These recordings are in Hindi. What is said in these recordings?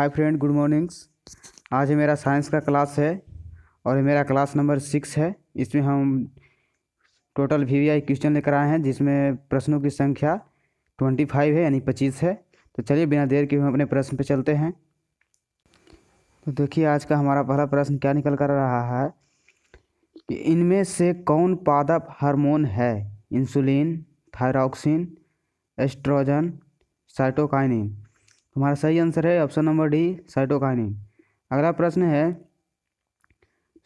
हाय फ्रेंड गुड मॉर्निंग्स आज मेरा साइंस का क्लास है और मेरा क्लास नंबर सिक्स है इसमें हम टोटल वी वी क्वेश्चन लेकर आए हैं जिसमें प्रश्नों की संख्या ट्वेंटी फाइव है यानी पच्चीस है तो चलिए बिना देर के हम अपने प्रश्न पे चलते हैं तो देखिए आज का हमारा पहला प्रश्न क्या निकल कर रहा है कि इनमें से कौन पादप हार्मोन है इंसुलिन थायरॉक्सिन एस्ट्रोजन साइटोकाइनिन हमारा सही आंसर है ऑप्शन नंबर डी साइटोकाइनिन अगला प्रश्न है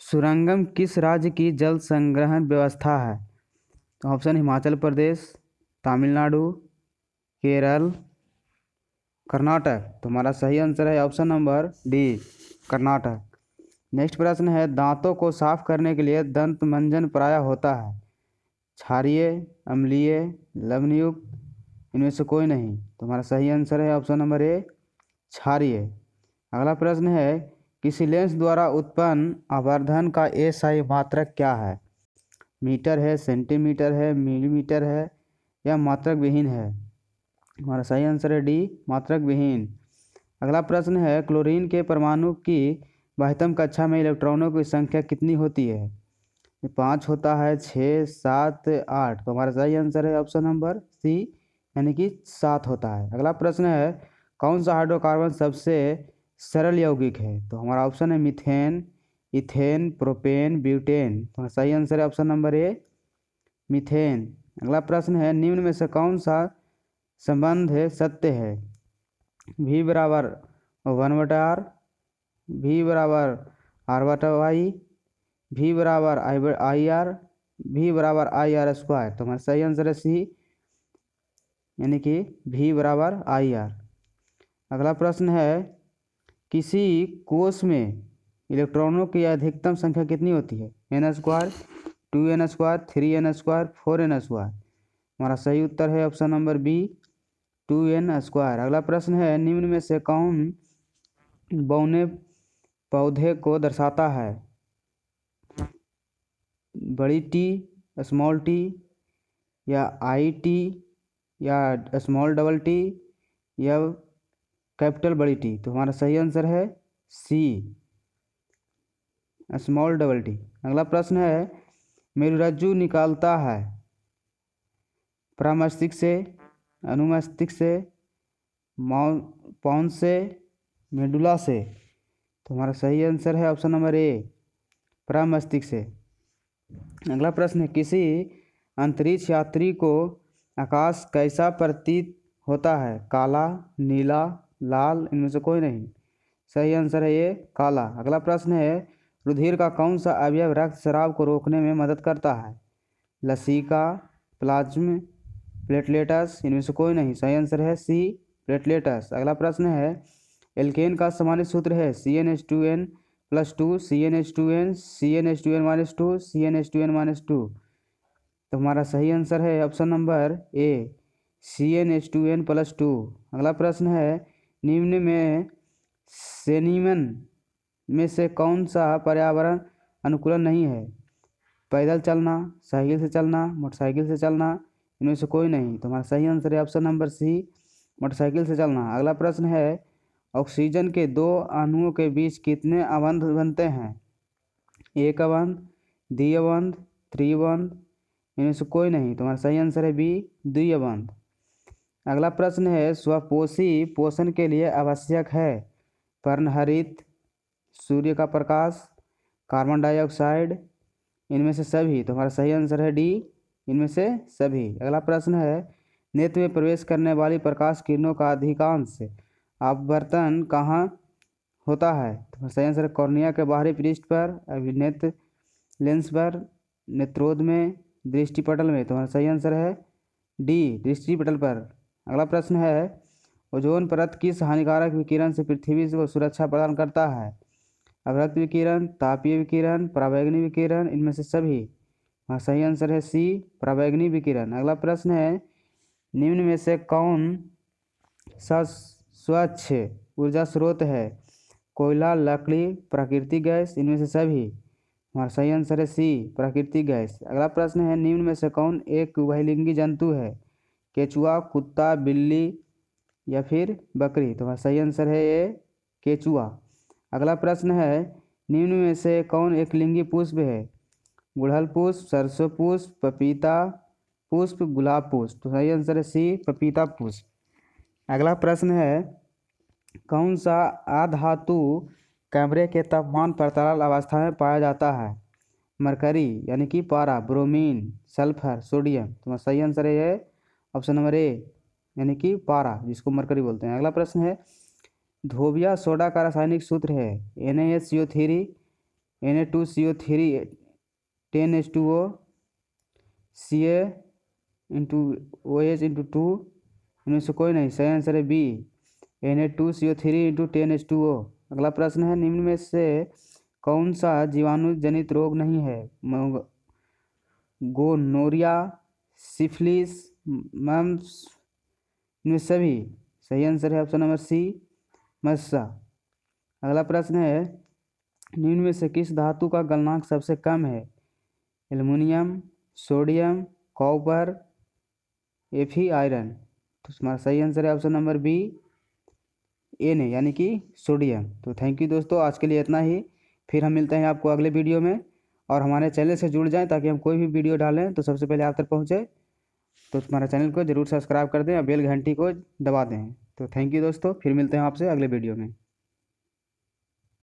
सुरंगम किस राज्य की जल संग्रहण व्यवस्था है तो ऑप्शन हिमाचल प्रदेश तमिलनाडु केरल कर्नाटक तो हमारा सही आंसर है option number D Karnataka next प्रश्न है दांतों को साफ करने के लिए दंत मंजन प्राय होता है क्षारीय अम्लीय लवणयुक्त इनमें से कोई नहीं तो हमारा सही आंसर है ऑप्शन नंबर ए क्षारिय अगला प्रश्न है किसी लेंस द्वारा उत्पन्न आवर्धन का सही मात्रक क्या है मीटर है सेंटीमीटर है मिलीमीटर है या मात्रक विहीन है हमारा सही आंसर है डी मात्रक विहीन अगला प्रश्न है क्लोरीन के परमाणु की बाह्यतम कक्षा में इलेक्ट्रॉनों की संख्या कितनी होती है पाँच होता है छः सात आठ तो हमारा सही आंसर है ऑप्शन नंबर सी यानी कि सात होता है अगला प्रश्न है कौन सा हाइड्रोकार्बन सबसे सरल यौगिक है तो हमारा ऑप्शन है मिथेन इथेन प्रोपेन ब्यूटेन तो सही आंसर है ऑप्शन नंबर ए मिथेन अगला प्रश्न है निम्न में से कौन सा संबंध है सत्य है भी बराबर वन वट आर भी बराबर आर वट वाई भी बराबर आई आई आर भी बराबर आई आर स्क्वायर तो हमारा सही आंसर है सी यानी कि भी बराबर आई आर अगला प्रश्न है किसी कोष में इलेक्ट्रॉनों की अधिकतम संख्या कितनी होती है N square two N square three N square four N square हमारा सही उत्तर है option number B two N square अगला प्रश्न है निम्न में से कौन बौने पौधे को दर्शाता है बड़ी टी स्मॉल टी या आई टी या स्मॉल डबल टी या कैपिटल बड़ी टी तो हमारा सही आंसर है सी स्मॉल डबल टी अगला प्रश्न है मेरुरज्जु निकालता है परामस्तिक से अनुमस्तिक से पौन से मेडुला से तो हमारा सही आंसर है ऑप्शन नंबर ए परामस्तिक से अगला प्रश्न है किसी अंतरिक्ष यात्री को आकाश कैसा प्रतीत होता है काला नीला लाल इनमें से कोई नहीं सही आंसर है ये काला अगला प्रश्न है रुधिर का कौन सा अवयव रक्त शराब को रोकने में मदद करता है लसीका प्लाज्म प्लेटलेटस इनमें से कोई नहीं सही आंसर है सी प्लेटलेटस अगला प्रश्न है एल्केन का सामान्य सूत्र है C N H two N plus two C N H two N C N H two N minus two C N H two N minus two तो हमारा सही आंसर है option number A C N H two N plus two अगला प्रश्न है निम्न में सेनिमन में से कौन सा पर्यावरण अनुकूलन नहीं है पैदल चलना साइकिल से चलना मोटरसाइकिल से चलना इनमें से कोई नहीं तो हमारा सही आंसर है ऑप्शन नंबर सी मोटरसाइकिल से चलना अगला प्रश्न है ऑक्सीजन के दो अणुओं के बीच कितने अबंध बनते हैं एक अबंध अबंध त्रिबंध इनमें से कोई नहीं तुम्हारा सही आंसर है बी बंध अगला प्रश्न है स्वपोषी पोषण के लिए आवश्यक है पर्णहरित सूर्य का प्रकाश कार्बन डाइऑक्साइड इनमें से सभी तुम्हारा सही आंसर है डी इनमें से सभी अगला प्रश्न है नेत्र में प्रवेश करने वाली प्रकाश किरणों का अधिकांश अपवर्तन कहाँ होता है तो सही आंसर कॉर्निया के बाहरी पृष्ठ पर अभिनेत्र लेंस पर नेत्रोद में दृष्टिपटल में तो हमारा सही आंसर है डी दृष्टिपटल पर अगला प्रश्न है ओजोन परत किस हानिकारक विकिरण से पृथ्वी को सुरक्षा प्रदान करता है अवरक्त विकिरण तापीय विकिरण प्रावैग्नि विकिरण इनमें से सभी हाँ, सही आंसर है सी प्रावैग्नि विकिरण अगला प्रश्न है निम्न में से कौन सा स्वच्छ ऊर्जा स्रोत है कोयला लकड़ी प्राकृतिक गैस इनमें से सभी हमारा सही आंसर है सी प्राकृतिक गैस अगला प्रश्न है निम्न में से कौन एक उभयलिंगी जंतु है केचुआ कुत्ता बिल्ली या फिर बकरी तो हमारा सही आंसर है ये केचुआ अगला प्रश्न है निम्न में से कौन एक लिंगी पुष्प है गुड़हल पुष्प सरसों पुष्प पपीता पुष्प गुलाब पुष्प तो सही आंसर है सी पपीता पुष्प अगला प्रश्न है कौन सा आधातु कैमरे के तापमान पर तरल अवस्था में पाया जाता है मरकरी यानी कि पारा ब्रोमीन सल्फर सोडियम तो सही आंसर है ऑप्शन नंबर ए यानी कि पारा जिसको मरकरी बोलते हैं अगला प्रश्न है धोबिया सोडा का रासायनिक सूत्र है N A H C O three N A two C O three ten H two O C A into O H into two इनमें से कोई नहीं सही आंसर है B N A two C O three into ten H two O अगला प्रश्न है निम्न में से कौन सा जीवाणु जनित रोग नहीं है गोनोरिया सिफिलिस मम्स इनमें सभी सही आंसर है ऑप्शन नंबर सी मस्सा अगला प्रश्न है निम्न में से किस धातु का गलनांक सबसे कम है एल्युमिनियम सोडियम कॉपर एफी आयरन तो हमारा सही आंसर है ऑप्शन नंबर बी एन है यानी कि सोडियम तो थैंक यू दोस्तों आज के लिए इतना ही फिर हम मिलते हैं आपको अगले वीडियो में और हमारे चैनल से जुड़ जाएं ताकि हम कोई भी वीडियो डालें तो सबसे पहले आप तक पहुँचे तो हमारे चैनल को जरूर सब्सक्राइब कर दें और बेल घंटी को दबा दें तो थैंक यू दोस्तों फिर मिलते हैं आपसे अगले वीडियो में